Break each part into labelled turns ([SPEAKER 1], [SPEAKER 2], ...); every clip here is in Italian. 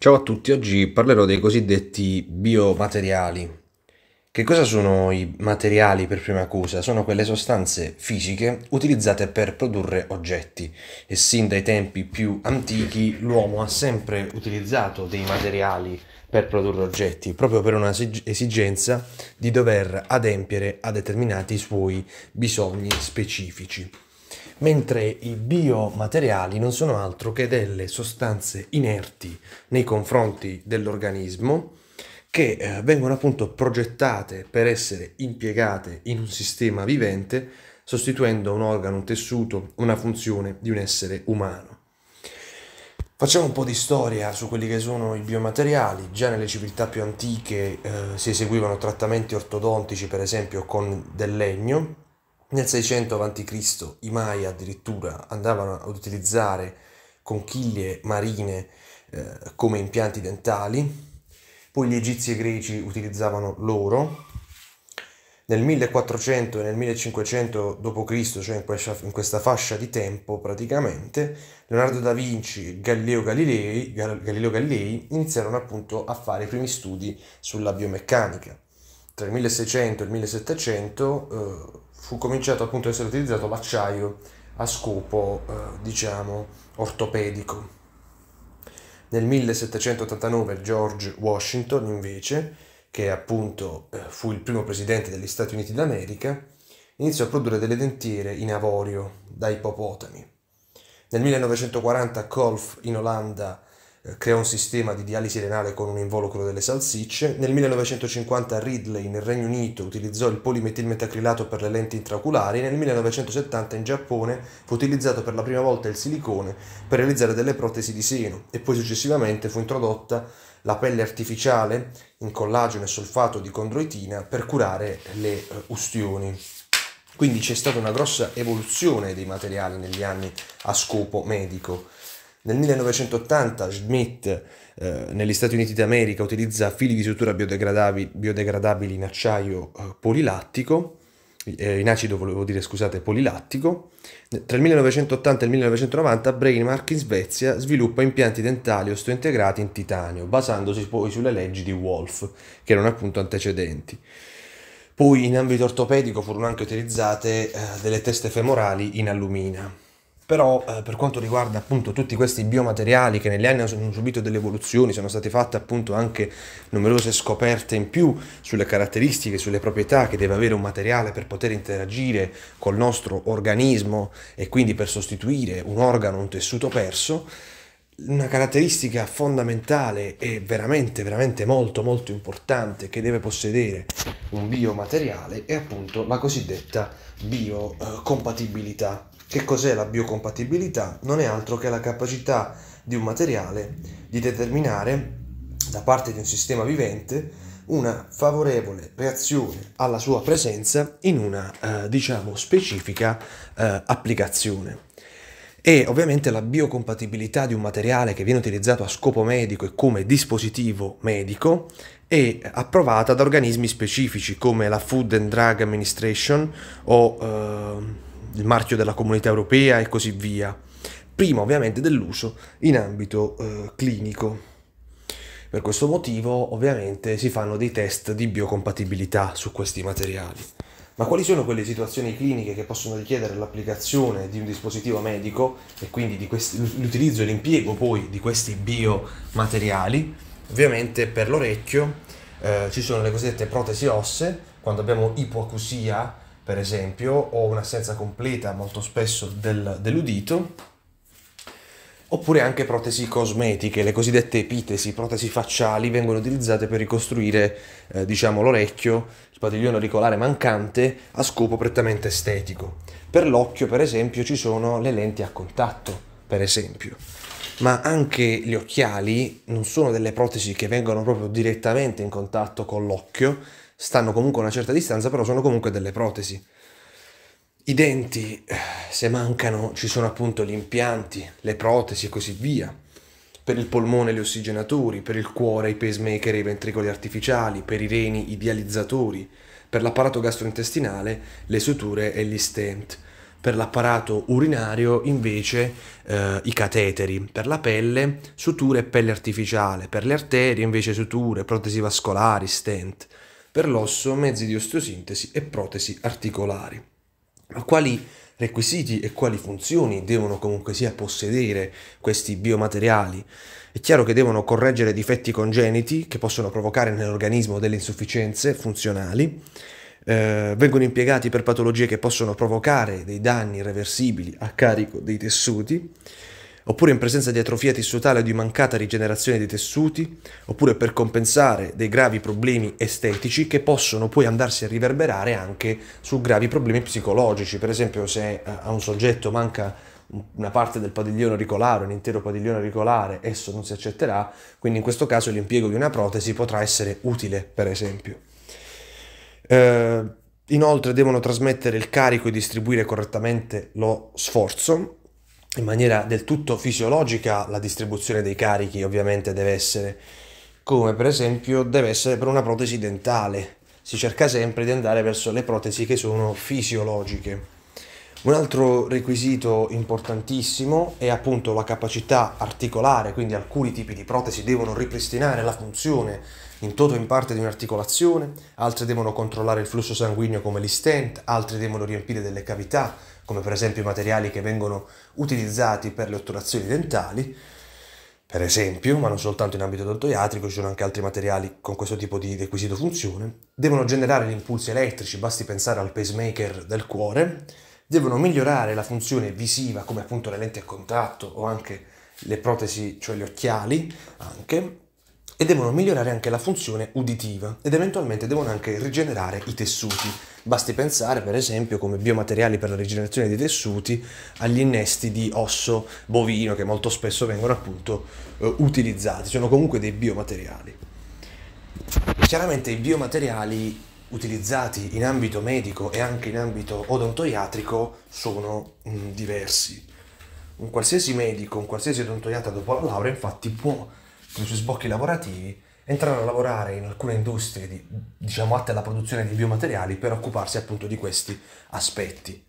[SPEAKER 1] Ciao a tutti, oggi parlerò dei cosiddetti biomateriali. Che cosa sono i materiali per prima cosa? Sono quelle sostanze fisiche utilizzate per produrre oggetti e sin dai tempi più antichi l'uomo ha sempre utilizzato dei materiali per produrre oggetti, proprio per una esigenza di dover adempiere a determinati suoi bisogni specifici mentre i biomateriali non sono altro che delle sostanze inerti nei confronti dell'organismo che eh, vengono appunto progettate per essere impiegate in un sistema vivente sostituendo un organo, un tessuto, una funzione di un essere umano. Facciamo un po' di storia su quelli che sono i biomateriali. Già nelle civiltà più antiche eh, si eseguivano trattamenti ortodontici, per esempio, con del legno, nel 600 a.C. i Maya addirittura andavano ad utilizzare conchiglie marine eh, come impianti dentali, poi gli egizi e i greci utilizzavano l'oro. Nel 1400 e nel 1500 d.C., cioè in questa, in questa, fascia di tempo praticamente, Leonardo da Vinci e Galileo Galilei, Galileo Galilei iniziarono appunto a fare i primi studi sulla biomeccanica. Tra il 1600 e il 1700 eh, fu cominciato appunto a essere utilizzato l'acciaio a scopo, eh, diciamo, ortopedico. Nel 1789 George Washington, invece, che appunto eh, fu il primo presidente degli Stati Uniti d'America, iniziò a produrre delle dentiere in avorio da ippopotami. Nel 1940 Kolf in Olanda eh, crea un sistema di dialisi renale con un involucro delle salsicce. Nel 1950 Ridley nel Regno Unito utilizzò il polimetilmetacrilato per le lenti intraoculari e nel 1970 in Giappone fu utilizzato per la prima volta il silicone per realizzare delle protesi di seno e poi successivamente fu introdotta la pelle artificiale in collagene e solfato di condroitina per curare le eh, ustioni. Quindi c'è stata una grossa evoluzione dei materiali negli anni a scopo medico. Nel 1980 Schmidt eh, negli Stati Uniti d'America utilizza fili di sutura biodegradabili, biodegradabili in acciaio eh, polilattico, eh, in acido volevo dire scusate polilattico. Tra il 1980 e il 1990 Brainmark in Svezia sviluppa impianti dentali osteointegrati in titanio, basandosi poi sulle leggi di Wolf, che erano appunto antecedenti. Poi in ambito ortopedico furono anche utilizzate eh, delle teste femorali in allumina però eh, per quanto riguarda appunto tutti questi biomateriali che negli anni hanno subito delle evoluzioni, sono state fatte appunto anche numerose scoperte in più sulle caratteristiche, sulle proprietà che deve avere un materiale per poter interagire col nostro organismo e quindi per sostituire un organo, un tessuto perso, una caratteristica fondamentale e veramente veramente molto molto importante che deve possedere un biomateriale è appunto la cosiddetta biocompatibilità che cos'è la biocompatibilità? Non è altro che la capacità di un materiale di determinare da parte di un sistema vivente una favorevole reazione alla sua presenza in una eh, diciamo specifica eh, applicazione. E ovviamente la biocompatibilità di un materiale che viene utilizzato a scopo medico e come dispositivo medico è approvata da organismi specifici come la Food and Drug Administration o eh, il marchio della comunità europea e così via, prima ovviamente dell'uso in ambito eh, clinico. Per questo motivo ovviamente si fanno dei test di biocompatibilità su questi materiali. Ma quali sono quelle situazioni cliniche che possono richiedere l'applicazione di un dispositivo medico e quindi questi, l'utilizzo e l'impiego poi di questi biomateriali? Ovviamente per l'orecchio eh, ci sono le cosiddette protesi osse, quando abbiamo ipoacusia per esempio, o un'assenza completa molto spesso del, dell'udito, oppure anche protesi cosmetiche, le cosiddette epitesi, protesi facciali vengono utilizzate per ricostruire eh, diciamo, l'orecchio, il padiglione auricolare mancante a scopo prettamente estetico. Per l'occhio, per esempio, ci sono le lenti a contatto, per esempio. Ma anche gli occhiali non sono delle protesi che vengono proprio direttamente in contatto con l'occhio, stanno comunque a una certa distanza, però sono comunque delle protesi. I denti, eh, se mancano, ci sono appunto gli impianti, le protesi e così via. Per il polmone gli ossigenatori, per il cuore i pacemaker e i ventricoli artificiali, per i reni i dializzatori, per l'apparato gastrointestinale le suture e gli stent. Per l'apparato urinario invece eh, i cateteri, per la pelle suture e pelle artificiale, per le arterie invece suture, protesi vascolari, stent per l'osso, mezzi di osteosintesi e protesi articolari. Ma quali requisiti e quali funzioni devono comunque sia possedere questi biomateriali? È chiaro che devono correggere difetti congeniti che possono provocare nell'organismo delle insufficienze funzionali, eh, vengono impiegati per patologie che possono provocare dei danni irreversibili a carico dei tessuti, oppure in presenza di atrofia tessutale o di mancata rigenerazione dei tessuti, oppure per compensare dei gravi problemi estetici che possono poi andarsi a riverberare anche su gravi problemi psicologici, per esempio se eh, a un soggetto manca una parte del padiglione auricolare, un intero padiglione auricolare, esso non si accetterà, quindi in questo caso l'impiego di una protesi potrà essere utile, per esempio. Eh, inoltre devono trasmettere il carico e distribuire correttamente lo sforzo, in maniera del tutto fisiologica la distribuzione dei carichi ovviamente deve essere, come per esempio deve essere per una protesi dentale. Si cerca sempre di andare verso le protesi che sono fisiologiche. Un altro requisito importantissimo è appunto la capacità articolare, quindi alcuni tipi di protesi devono ripristinare la funzione in toto in parte di un'articolazione, altri devono controllare il flusso sanguigno come gli stent, altri devono riempire delle cavità, come per esempio i materiali che vengono utilizzati per le otturazioni dentali, per esempio, ma non soltanto in ambito odontoiatrico, ci sono anche altri materiali con questo tipo di requisito funzione, devono generare gli impulsi elettrici, basti pensare al pacemaker del cuore, devono migliorare la funzione visiva come appunto le lenti a contatto o anche le protesi, cioè gli occhiali anche, e devono migliorare anche la funzione uditiva ed eventualmente devono anche rigenerare i tessuti. Basti pensare per esempio come biomateriali per la rigenerazione dei tessuti agli innesti di osso bovino che molto spesso vengono appunto eh, utilizzati, sono comunque dei biomateriali. Chiaramente i biomateriali utilizzati in ambito medico e anche in ambito odontoiatrico sono mh, mm, diversi. Un qualsiasi medico, un qualsiasi odontoiatra dopo la laurea infatti può, con i suoi sbocchi lavorativi, entrare a lavorare in alcune industrie di, diciamo atte alla produzione di biomateriali per occuparsi appunto di questi aspetti.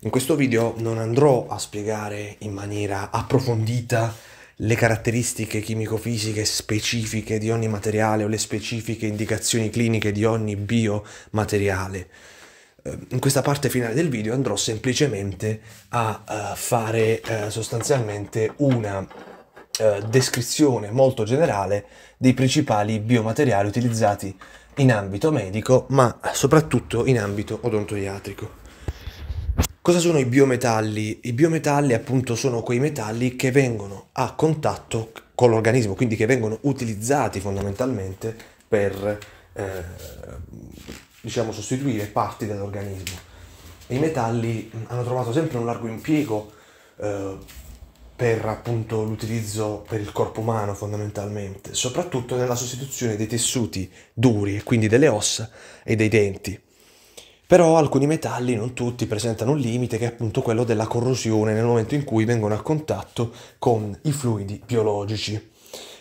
[SPEAKER 1] In questo video non andrò a spiegare in maniera approfondita le caratteristiche chimico-fisiche specifiche di ogni materiale o le specifiche indicazioni cliniche di ogni biomateriale. Eh, in questa parte finale del video andrò semplicemente a eh, fare eh, sostanzialmente una descrizione molto generale dei principali biomateriali utilizzati in ambito medico, ma soprattutto in ambito odontoiatrico. Cosa sono i biometalli? I biometalli appunto sono quei metalli che vengono a contatto con l'organismo, quindi che vengono utilizzati fondamentalmente per eh, diciamo sostituire parti dell'organismo. I metalli mm, hanno trovato sempre un largo impiego eh, per appunto l'utilizzo per il corpo umano fondamentalmente, soprattutto nella sostituzione dei tessuti duri e quindi delle ossa e dei denti. Però alcuni metalli, non tutti, presentano un limite che è appunto quello della corrosione nel momento in cui vengono a contatto con i fluidi biologici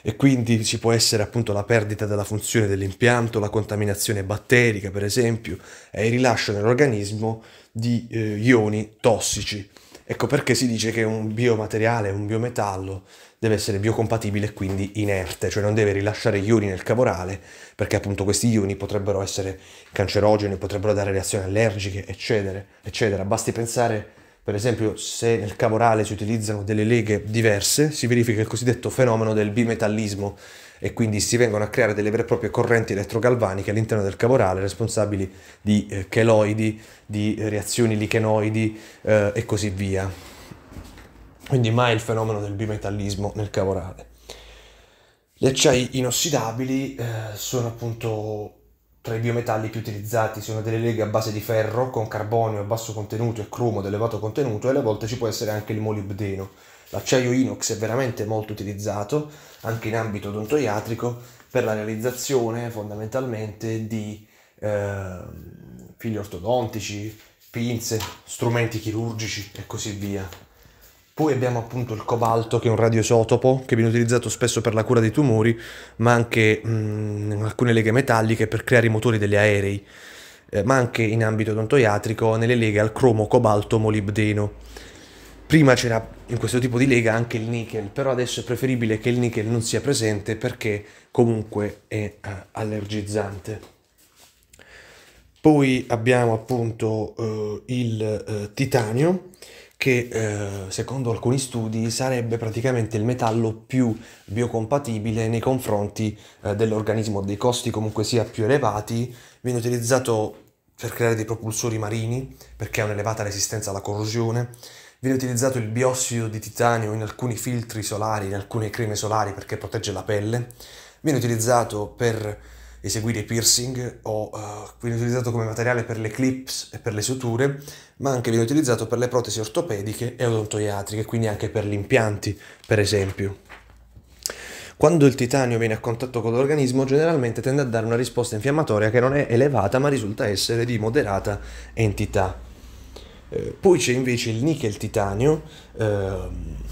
[SPEAKER 1] e quindi ci può essere appunto la perdita della funzione dell'impianto, la contaminazione batterica per esempio e il rilascio nell'organismo di eh, ioni tossici. Ecco perché si dice che un biomateriale, un biometallo, deve essere biocompatibile e quindi inerte, cioè non deve rilasciare ioni nel cavorale, perché appunto questi ioni potrebbero essere cancerogeni, potrebbero dare reazioni allergiche, eccetera, eccetera. Basti pensare per esempio, se nel cavorale si utilizzano delle leghe diverse, si verifica il cosiddetto fenomeno del bimetallismo e quindi si vengono a creare delle vere e proprie correnti elettrogalvaniche all'interno del cavorale responsabili di eh, cheloidi, di reazioni lichenoidi eh, e così via. Quindi mai il fenomeno del bimetallismo nel cavorale. Gli acciai inossidabili eh, sono appunto tra i biometalli più utilizzati sono delle leghe a base di ferro con carbonio a basso contenuto e cromo ad elevato contenuto e alle volte ci può essere anche il molibdeno. L'acciaio inox è veramente molto utilizzato anche in ambito odontoiatrico per la realizzazione fondamentalmente di eh, fili ortodontici, pinze, strumenti chirurgici e così via. Poi abbiamo appunto il cobalto, che è un radioisotopo che viene utilizzato spesso per la cura dei tumori, ma anche mh, mm, alcune leghe metalliche per creare i motori degli aerei, eh, ma anche in ambito odontoiatrico nelle leghe al cromo, cobalto, molibdeno. Prima c'era in questo tipo di lega anche il nickel, però adesso è preferibile che il nickel non sia presente perché comunque è eh, allergizzante. Poi abbiamo appunto eh, il eh, titanio che eh, secondo alcuni studi sarebbe praticamente il metallo più biocompatibile nei confronti eh, dell'organismo, dei costi comunque sia più elevati, viene utilizzato per creare dei propulsori marini perché ha un'elevata resistenza alla corrosione, viene utilizzato il biossido di titanio in alcuni filtri solari, in alcune creme solari perché protegge la pelle, viene utilizzato per eseguire piercing o uh, viene utilizzato come materiale per le clips e per le suture, ma anche viene utilizzato per le protesi ortopediche e odontoiatriche, quindi anche per gli impianti, per esempio. Quando il titanio viene a contatto con l'organismo generalmente tende a dare una risposta infiammatoria che non è elevata ma risulta essere di moderata entità. Eh, poi c'è invece il nickel titanio, eh,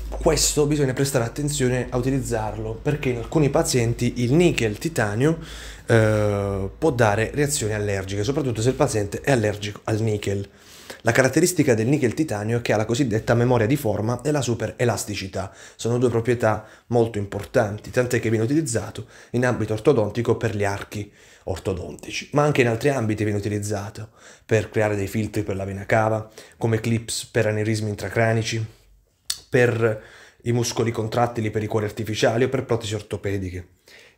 [SPEAKER 1] questo bisogna prestare attenzione a utilizzarlo perché in alcuni pazienti il nickel titanio eh, può dare reazioni allergiche, soprattutto se il paziente è allergico al nickel. La caratteristica del nickel titanio è che ha la cosiddetta memoria di forma e la superelasticità. Sono due proprietà molto importanti, tant'è che viene utilizzato in ambito ortodontico per gli archi ortodontici, ma anche in altri ambiti viene utilizzato per creare dei filtri per la vena cava, come clips per aneurismi intracranici, per i muscoli contrattili per i cuori artificiali o per protesi ortopediche.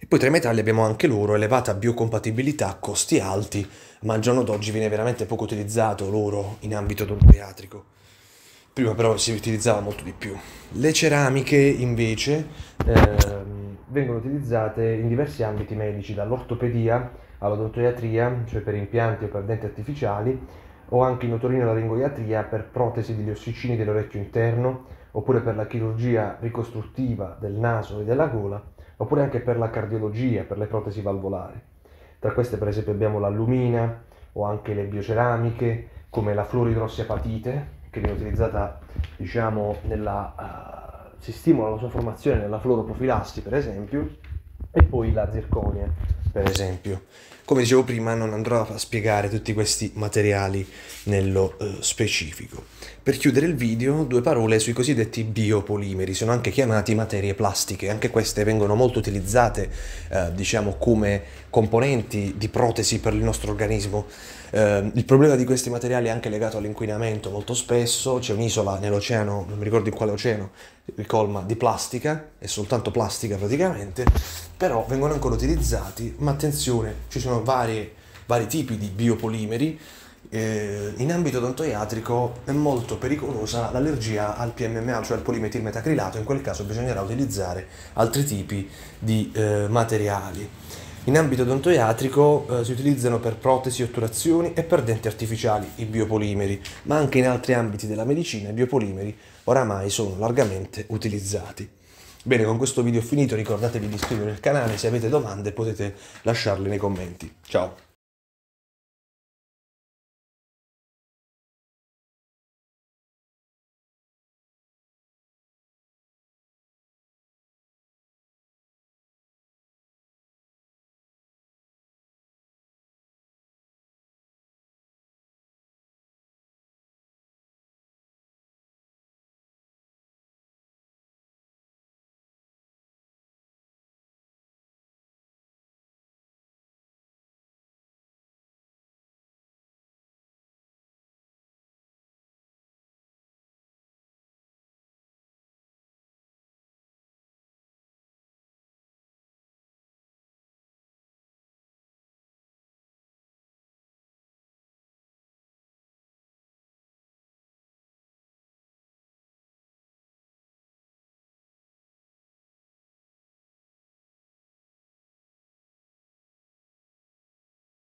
[SPEAKER 1] E poi tra i metalli abbiamo anche l'oro, elevata biocompatibilità, costi alti, ma al giorno d'oggi viene veramente poco utilizzato l'oro in ambito odontoiatrico. Prima però si utilizzava molto di più. Le ceramiche invece ehm, vengono utilizzate in diversi ambiti medici, dall'ortopedia all'odontoiatria, cioè per impianti o per denti artificiali, o anche in otorino-laringoiatria per protesi degli ossicini dell'orecchio interno, oppure per la chirurgia ricostruttiva del naso e della gola, oppure anche per la cardiologia, per le protesi valvolari. Tra queste per esempio abbiamo l'allumina o anche le bioceramiche come la fluoridrossiapatite che viene utilizzata diciamo nella, uh, si stimola la sua formazione nella fluoroprofilassi per esempio e poi la zirconia per esempio. Come dicevo prima, non andrò a spiegare tutti questi materiali nello eh, specifico. Per chiudere il video, due parole sui cosiddetti biopolimeri, sono anche chiamati materie plastiche, anche queste vengono molto utilizzate, eh, diciamo, come componenti di protesi per il nostro organismo. Eh, il problema di questi materiali è anche legato all'inquinamento, molto spesso c'è un'isola nell'oceano, non mi ricordo in quale oceano, ricolma di plastica, è soltanto plastica praticamente, però vengono ancora utilizzati, ma attenzione, ci sono sono varie, vari tipi di biopolimeri. Eh, in ambito odontoiatrico è molto pericolosa l'allergia al PMMA, cioè al polimetilmetacrilato, in quel caso bisognerà utilizzare altri tipi di eh, materiali. In ambito odontoiatrico eh, si utilizzano per protesi, otturazioni e per denti artificiali i biopolimeri, ma anche in altri ambiti della medicina i biopolimeri oramai sono largamente utilizzati. Bene, con questo video finito, ricordatevi di iscrivervi al canale, se avete domande potete lasciarle nei commenti. Ciao!